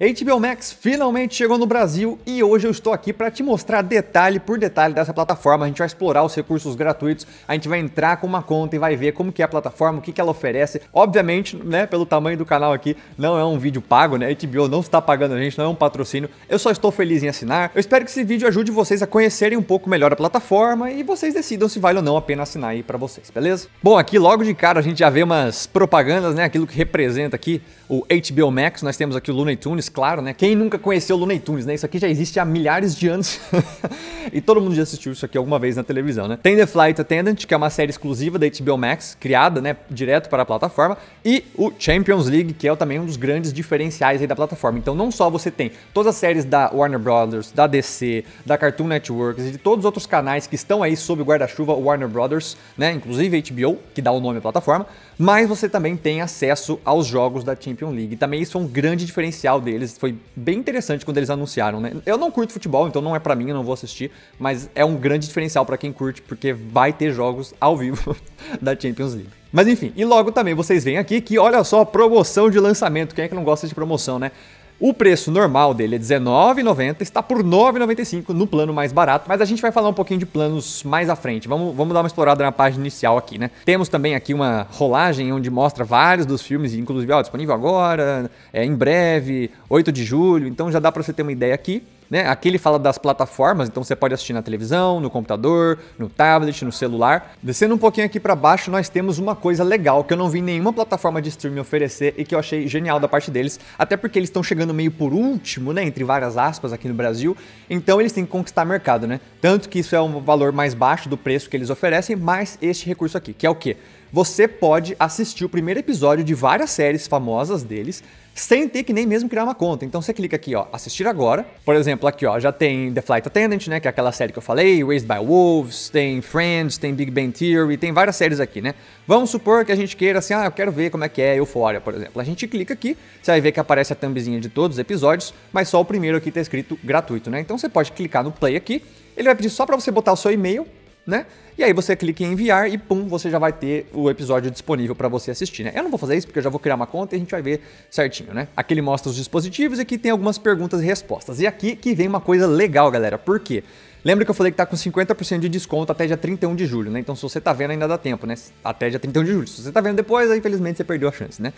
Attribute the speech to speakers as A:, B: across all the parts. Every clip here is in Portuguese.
A: HBO Max finalmente chegou no Brasil e hoje eu estou aqui para te mostrar detalhe por detalhe dessa plataforma. A gente vai explorar os recursos gratuitos, a gente vai entrar com uma conta e vai ver como que é a plataforma, o que, que ela oferece. Obviamente, né, pelo tamanho do canal aqui, não é um vídeo pago, né? HBO não está pagando a gente, não é um patrocínio. Eu só estou feliz em assinar. Eu espero que esse vídeo ajude vocês a conhecerem um pouco melhor a plataforma e vocês decidam se vale ou não a pena assinar aí para vocês, beleza? Bom, aqui logo de cara a gente já vê umas propagandas, né? Aquilo que representa aqui o HBO Max. Nós temos aqui o Looney Tunes Tunes, claro, né? Quem nunca conheceu o Looney Tunes, né? Isso aqui já existe há milhares de anos e todo mundo já assistiu isso aqui alguma vez na televisão, né? Tem The Flight Attendant, que é uma série exclusiva da HBO Max, criada, né, direto para a plataforma, e o Champions League, que é também um dos grandes diferenciais aí da plataforma. Então, não só você tem todas as séries da Warner Brothers, da DC, da Cartoon Networks e de todos os outros canais que estão aí sob o guarda-chuva Warner Brothers, né? Inclusive HBO, que dá o nome à plataforma, mas você também tem acesso aos jogos da Champions League. Também isso é um grande diferencial dele foi bem interessante quando eles anunciaram, né? Eu não curto futebol, então não é para mim, eu não vou assistir, mas é um grande diferencial para quem curte, porque vai ter jogos ao vivo da Champions League. Mas enfim, e logo também vocês veem aqui que olha só a promoção de lançamento. Quem é que não gosta de promoção, né? O preço normal dele é R$19,90, está por R$9,95 no plano mais barato, mas a gente vai falar um pouquinho de planos mais à frente. Vamos, vamos dar uma explorada na página inicial aqui, né? Temos também aqui uma rolagem onde mostra vários dos filmes, inclusive, ó, disponível agora, é, em breve, 8 de julho, então já dá para você ter uma ideia aqui. Né? Aqui ele fala das plataformas, então você pode assistir na televisão, no computador, no tablet, no celular. Descendo um pouquinho aqui para baixo, nós temos uma coisa legal que eu não vi nenhuma plataforma de streaming oferecer e que eu achei genial da parte deles, até porque eles estão chegando meio por último, né, entre várias aspas aqui no Brasil, então eles têm que conquistar mercado, né? Tanto que isso é um valor mais baixo do preço que eles oferecem, mais este recurso aqui, que é o quê? você pode assistir o primeiro episódio de várias séries famosas deles sem ter que nem mesmo criar uma conta. Então você clica aqui, ó, assistir agora. Por exemplo, aqui, ó, já tem The Flight Attendant, né, que é aquela série que eu falei, Raised by Wolves, tem Friends, tem Big Bang Theory, tem várias séries aqui, né? Vamos supor que a gente queira assim, ah, eu quero ver como é que é Euphoria, por exemplo. A gente clica aqui, você vai ver que aparece a thumbzinha de todos os episódios, mas só o primeiro aqui tá escrito gratuito, né? Então você pode clicar no play aqui, ele vai pedir só para você botar o seu e-mail né? E aí você clica em enviar e pum, você já vai ter o episódio disponível para você assistir, né? Eu não vou fazer isso porque eu já vou criar uma conta e a gente vai ver certinho, né? Aqui ele mostra os dispositivos e aqui tem algumas perguntas e respostas. E aqui que vem uma coisa legal, galera. Por quê? Lembra que eu falei que tá com 50% de desconto até dia 31 de julho, né? Então se você tá vendo ainda dá tempo, né? Até dia 31 de julho. Se você tá vendo depois, aí infelizmente você perdeu a chance, né?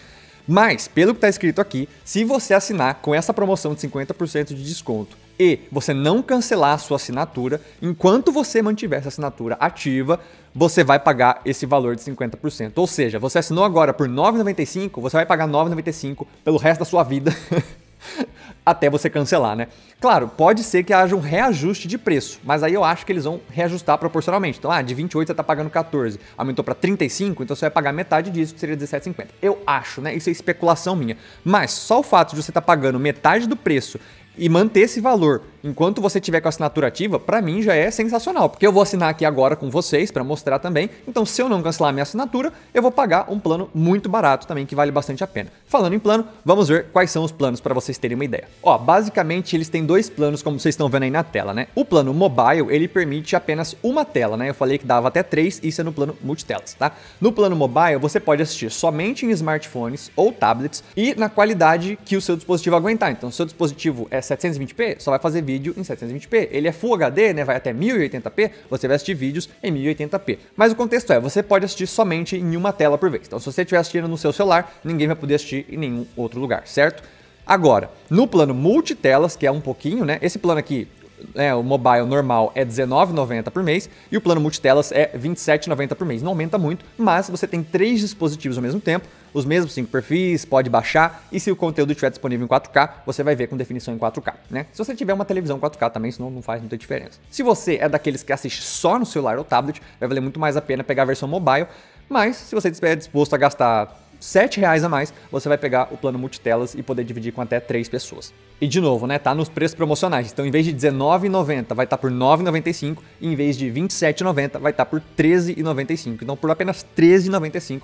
A: Mas, pelo que está escrito aqui, se você assinar com essa promoção de 50% de desconto e você não cancelar a sua assinatura, enquanto você mantiver essa assinatura ativa, você vai pagar esse valor de 50%. Ou seja, você assinou agora por R$ 9,95, você vai pagar R$ 9,95 pelo resto da sua vida. até você cancelar, né? Claro, pode ser que haja um reajuste de preço, mas aí eu acho que eles vão reajustar proporcionalmente. Então, ah, de 28 você tá pagando 14, aumentou para 35, então você vai pagar metade disso, que seria 17,50. Eu acho, né? Isso é especulação minha. Mas só o fato de você estar tá pagando metade do preço e manter esse valor. Enquanto você tiver com a assinatura ativa, para mim já é sensacional, porque eu vou assinar aqui agora com vocês para mostrar também. Então, se eu não cancelar minha assinatura, eu vou pagar um plano muito barato também que vale bastante a pena. Falando em plano, vamos ver quais são os planos para vocês terem uma ideia. Ó, basicamente eles têm dois planos como vocês estão vendo aí na tela, né? O plano mobile, ele permite apenas uma tela, né? Eu falei que dava até três, isso é no plano multitelas, tá? No plano mobile, você pode assistir somente em smartphones ou tablets e na qualidade que o seu dispositivo aguentar. Então, se o seu dispositivo é 720p, só vai fazer vídeo em 720p. Ele é Full HD, né, vai até 1080p, você vai assistir vídeos em 1080p. Mas o contexto é, você pode assistir somente em uma tela por vez. Então se você estiver assistindo no seu celular, ninguém vai poder assistir em nenhum outro lugar, certo? Agora, no plano multitelas, que é um pouquinho, né? Esse plano aqui né, o mobile normal é R$19,90 por mês e o plano multitelas é R$27,90 por mês. Não aumenta muito, mas você tem três dispositivos ao mesmo tempo, os mesmos cinco perfis, pode baixar, e se o conteúdo estiver disponível em 4K, você vai ver com definição em 4K, né? Se você tiver uma televisão 4K também, senão não faz muita diferença. Se você é daqueles que assiste só no celular ou tablet, vai valer muito mais a pena pegar a versão mobile, mas se você estiver disposto a gastar 7 reais a mais, você vai pegar o plano multitelas e poder dividir com até 3 pessoas. E de novo, né, tá nos preços promocionais. Então, em vez de R$19,90, vai estar tá por R$9,95. E em vez de R$27,90, vai estar tá por R$13,95. Então, por apenas R$13,95,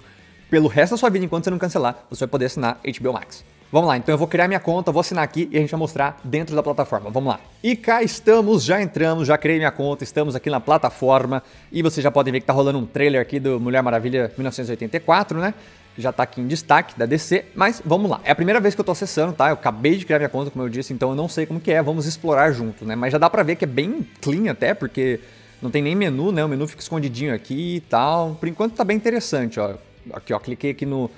A: pelo resto da sua vida, enquanto você não cancelar, você vai poder assinar HBO Max. Vamos lá, então eu vou criar minha conta, vou assinar aqui e a gente vai mostrar dentro da plataforma. Vamos lá. E cá estamos, já entramos, já criei minha conta, estamos aqui na plataforma e vocês já podem ver que tá rolando um trailer aqui do Mulher Maravilha 1984, né? já está aqui em destaque da DC, mas vamos lá. É a primeira vez que eu estou acessando, tá? Eu acabei de criar minha conta, como eu disse, então eu não sei como que é, vamos explorar junto, né? Mas já dá para ver que é bem clean até, porque não tem nem menu, né? O menu fica escondidinho aqui e tal. Por enquanto tá bem interessante, ó. Aqui, ó, cliquei aqui no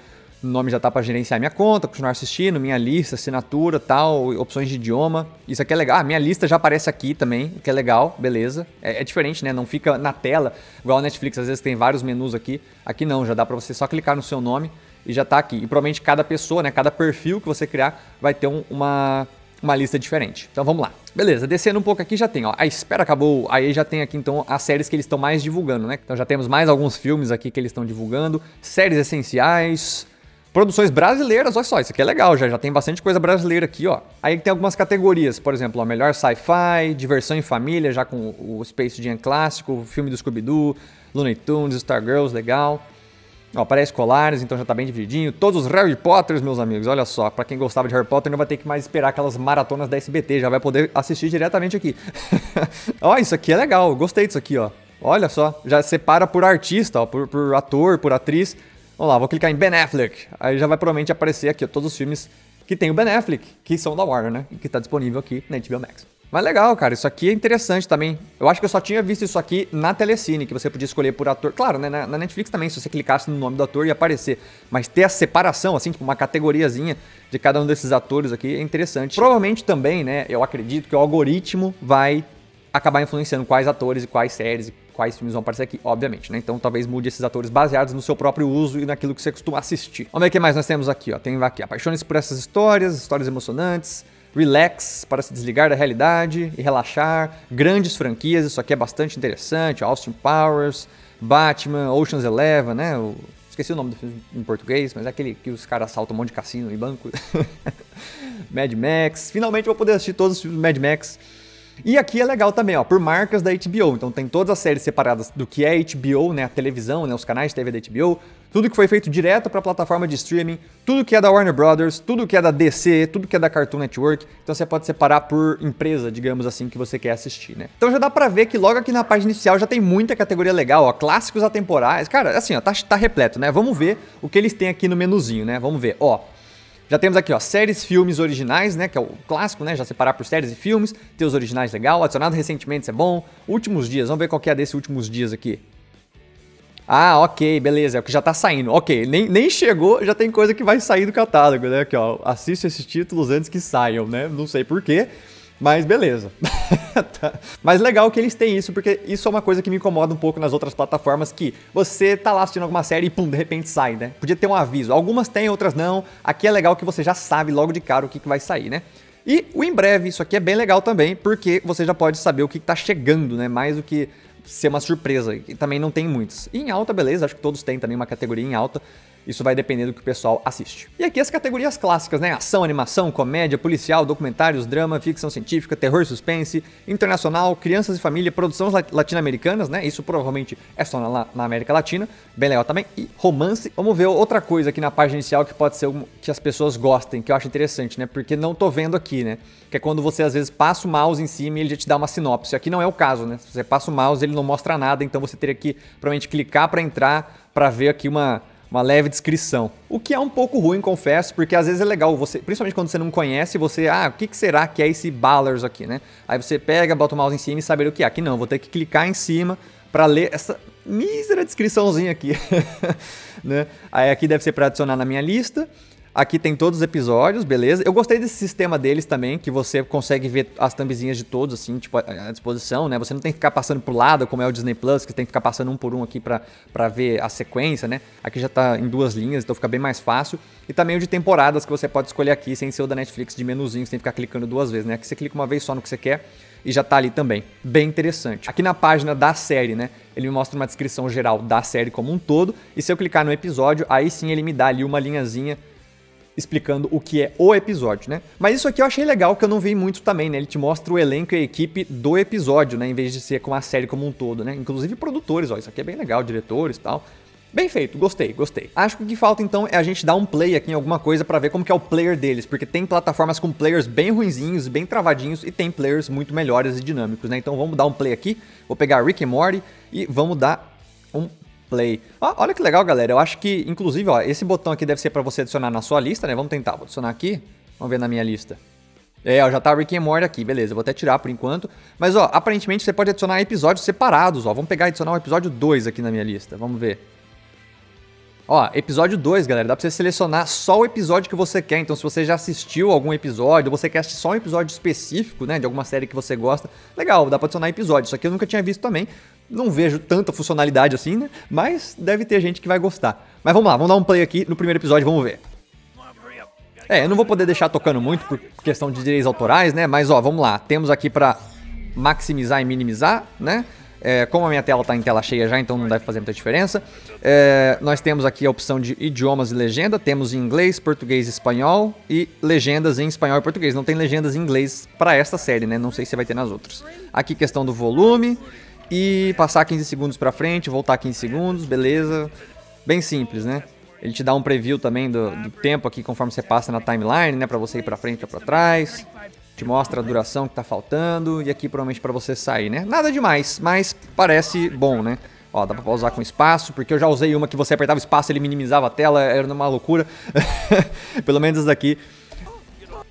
A: o nome já tá para gerenciar minha conta, continuar assistindo, minha lista, assinatura, tal, opções de idioma. Isso aqui é legal. Ah, minha lista já aparece aqui também, o que é legal, beleza. É, é diferente, né? Não fica na tela, igual a Netflix, às vezes tem vários menus aqui. Aqui não, já dá para você só clicar no seu nome e já tá aqui. E provavelmente cada pessoa, né, cada perfil que você criar vai ter um, uma, uma lista diferente. Então vamos lá. Beleza, descendo um pouco aqui já tem, ó, a espera acabou, aí já tem aqui então as séries que eles estão mais divulgando, né? Então já temos mais alguns filmes aqui que eles estão divulgando, séries essenciais, Produções brasileiras, olha só, isso aqui é legal, já, já tem bastante coisa brasileira aqui, ó. Aí tem algumas categorias, por exemplo, a melhor sci-fi, diversão em família, já com o Space Jam clássico, filme do Scooby-Doo, Looney Tunes, Stargirls, legal. Ó, para escolares, então já tá bem divididinho. Todos os Harry Potters, meus amigos, olha só. Para quem gostava de Harry Potter, não vai ter que mais esperar aquelas maratonas da SBT, já vai poder assistir diretamente aqui. ó, isso aqui é legal, gostei disso aqui, ó. Olha só, já separa por artista, ó, por, por ator, por atriz. Vamos lá, vou clicar em Ben Affleck. Aí já vai provavelmente aparecer aqui todos os filmes que tem o Ben Affleck, que são da Warner, né? que tá disponível aqui na HBO Max. Mas legal, cara, isso aqui é interessante também. Eu acho que eu só tinha visto isso aqui na Telecine, que você podia escolher por ator. Claro, né? Na, Netflix também, se você clicasse no nome do ator ia aparecer. Mas ter a separação, assim, tipo uma categoriazinha de cada um desses atores aqui é interessante. Provavelmente também, né? Eu acredito que o algoritmo vai acabar influenciando quais atores e quais séries quais filmes vão aparecer aqui, obviamente, né? Então talvez mude esses atores baseados no seu próprio uso e naquilo que você costuma assistir. Vamos ver o que mais nós temos aqui, ó. Tem aqui apaixones por essas histórias, histórias emocionantes, Relax para se desligar da realidade e relaxar. Grandes franquias, isso aqui é bastante interessante. Austin Powers, Batman, Ocean's Eleven, né? O, esqueci o nome do filme em português, mas é aquele que os caras assaltam um monte de cassino e banco. Mad Max. Finalmente vou poder assistir todos os filmes do Mad Max e aqui é legal também, ó, por marcas da HBO. Então tem todas as séries separadas do que é HBO, né, a televisão, né, os canais de TV da HBO, tudo que foi feito direto para a plataforma de streaming, tudo que é da Warner Brothers, tudo que é da DC, tudo que é da Cartoon Network. Então você pode separar por empresa, digamos assim, que você quer assistir, né? Então já dá para ver que logo aqui na página inicial já tem muita categoria legal, ó, clássicos atemporais. Cara, assim, ó, tá, tá repleto, né? Vamos ver o que eles têm aqui no menuzinho, né? Vamos ver, ó. Já temos aqui, ó, séries, filmes originais, né, que é o clássico, né, já separar por séries e filmes, ter os originais legal, adicionado recentemente isso é bom, últimos dias, vamos ver qual que é desse últimos dias aqui. Ah, ok, beleza, é o que já tá saindo. Ok, nem, nem chegou, já tem coisa que vai sair do catálogo, né? Aqui, ó, assiste esses títulos antes que saiam, né? Não sei porquê, mas beleza. tá. Mas legal que eles têm isso, porque isso é uma coisa que me incomoda um pouco nas outras plataformas, que você tá lá assistindo alguma série e pum, de repente sai, né? Podia ter um aviso. Algumas tem, outras não. Aqui é legal que você já sabe logo de cara o que, que vai sair, né? E o em breve, isso aqui é bem legal também, porque você já pode saber o que está chegando, né? Mais do que ser uma surpresa. E também não tem muitos. E em alta, beleza, acho que todos têm também uma categoria em alta. Isso vai depender do que o pessoal assiste. E aqui as categorias clássicas, né? Ação, animação, comédia, policial, documentários, drama, ficção científica, terror, suspense, internacional, crianças e família, produções latino-americanas, né? Isso provavelmente é só na, na, América Latina, bem legal também. E romance. Vamos ver outra coisa aqui na página inicial que pode ser que as pessoas gostem, que eu acho interessante, né? Porque não tô vendo aqui, né? Que é quando você às vezes passa o mouse em cima e ele já te dá uma sinopse. Aqui não é o caso, né? Se você passa o mouse, ele não mostra nada, então você teria que provavelmente clicar para entrar para ver aqui uma uma leve descrição. O que é um pouco ruim, confesso, porque às vezes é legal você, principalmente quando você não conhece, você, ah, o que, será que é esse Ballers aqui, né? Aí você pega, bota o mouse em cima e saber o que é. Aqui não, vou ter que clicar em cima para ler essa mísera descriçãozinha aqui, né? Aí aqui deve ser para adicionar na minha lista. Aqui tem todos os episódios, beleza? Eu gostei desse sistema deles também, que você consegue ver as thumbzinhas de todos, assim, tipo, à disposição, né? Você não tem que ficar passando por lado, como é o Disney Plus, que tem que ficar passando um por um aqui para ver a sequência, né? Aqui já tá em duas linhas, então fica bem mais fácil. E também o de temporadas que você pode escolher aqui, sem ser o da Netflix de menuzinho, você tem que ficar clicando duas vezes, né? Aqui você clica uma vez só no que você quer e já tá ali também. Bem interessante. Aqui na página da série, né? Ele me mostra uma descrição geral da série como um todo. E se eu clicar no episódio, aí sim ele me dá ali uma linhazinha explicando o que é o episódio, né? Mas isso aqui eu achei legal, que eu não vi muito também, né? Ele te mostra o elenco e a equipe do episódio, né? Em vez de ser com a série como um todo, né? Inclusive produtores, ó, isso aqui é bem legal, diretores e tal. Bem feito, gostei, gostei. Acho que o que falta então é a gente dar um play aqui em alguma coisa para ver como que é o player deles, porque tem plataformas com players bem ruinzinhos, bem travadinhos e tem players muito melhores e dinâmicos, né? Então vamos dar um play aqui, vou pegar Rick e Morty e vamos dar um Play. olha que legal, galera. Eu acho que, inclusive, ó, esse botão aqui deve ser para você adicionar na sua lista, né? Vamos tentar. Vou adicionar aqui. Vamos ver na minha lista. É, ó, já tá Rick and Morty aqui, beleza, vou até tirar por enquanto. Mas, ó, aparentemente você pode adicionar episódios separados, ó. Vamos pegar e adicionar o episódio 2 aqui na minha lista, vamos ver. Ó, episódio 2, galera, dá pra você selecionar só o episódio que você quer. Então, se você já assistiu algum episódio, você quer assistir só um episódio específico, né, de alguma série que você gosta, legal, dá pra adicionar episódio. Isso aqui eu nunca tinha visto também, não vejo tanta funcionalidade assim, né? Mas deve ter gente que vai gostar. Mas vamos lá, vamos dar um play aqui no primeiro episódio, vamos ver. É, eu não vou poder deixar tocando muito por questão de direitos autorais, né? Mas ó, vamos lá. Temos aqui para maximizar e minimizar, né? É, como a minha tela está em tela cheia já, então não deve fazer muita diferença. É, nós temos aqui a opção de idiomas e legenda. Temos em inglês, português e espanhol. E legendas em espanhol e português. Não tem legendas em inglês para esta série, né? Não sei se vai ter nas outras. Aqui questão do volume e passar 15 segundos para frente, voltar 15 segundos, beleza. Bem simples, né? Ele te dá um preview também do, do tempo aqui conforme você passa na timeline, né? Para você ir para frente ou para trás. Te mostra a duração que tá faltando e aqui provavelmente para você sair, né? Nada demais, mas parece bom, né? Ó, dá pra pausar com espaço, porque eu já usei uma que você apertava espaço, ele minimizava a tela, era uma loucura. Pelo menos essa daqui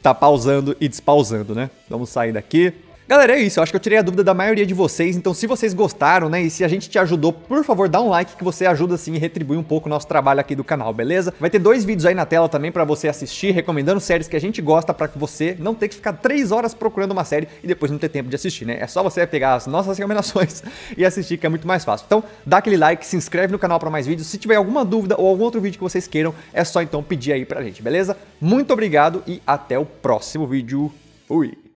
A: tá pausando e despausando, né? Vamos sair daqui. Galera, é isso. Eu acho que eu tirei a dúvida da maioria de vocês. Então, se vocês gostaram, né? E se a gente te ajudou, por favor, dá um like que você ajuda assim e retribui um pouco o nosso trabalho aqui do canal, beleza? Vai ter dois vídeos aí na tela também para você assistir, recomendando séries que a gente gosta para que você não ter que ficar três horas procurando uma série e depois não ter tempo de assistir, né? É só você pegar as nossas recomendações e assistir, que é muito mais fácil. Então, dá aquele like, se inscreve no canal para mais vídeos. Se tiver alguma dúvida ou algum outro vídeo que vocês queiram, é só então pedir aí pra gente, beleza? Muito obrigado e até o próximo vídeo. Fui!